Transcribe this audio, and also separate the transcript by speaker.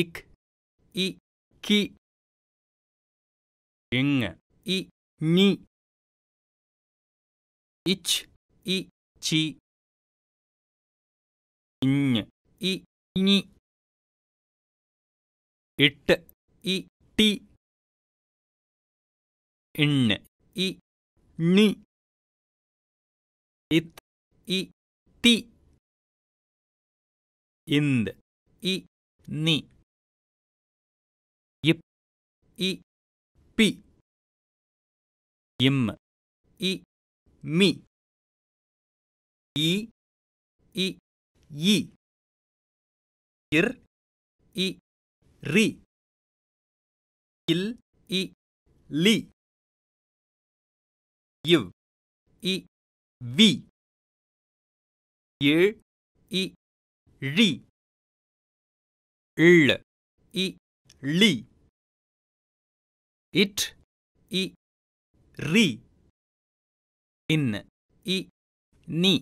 Speaker 1: いくいきんいにいちいちんいにいっていてんいにいていてんいに i pi im i mi i i yi ir i ri il i li iv i vi i ri il i li it i ri in i ni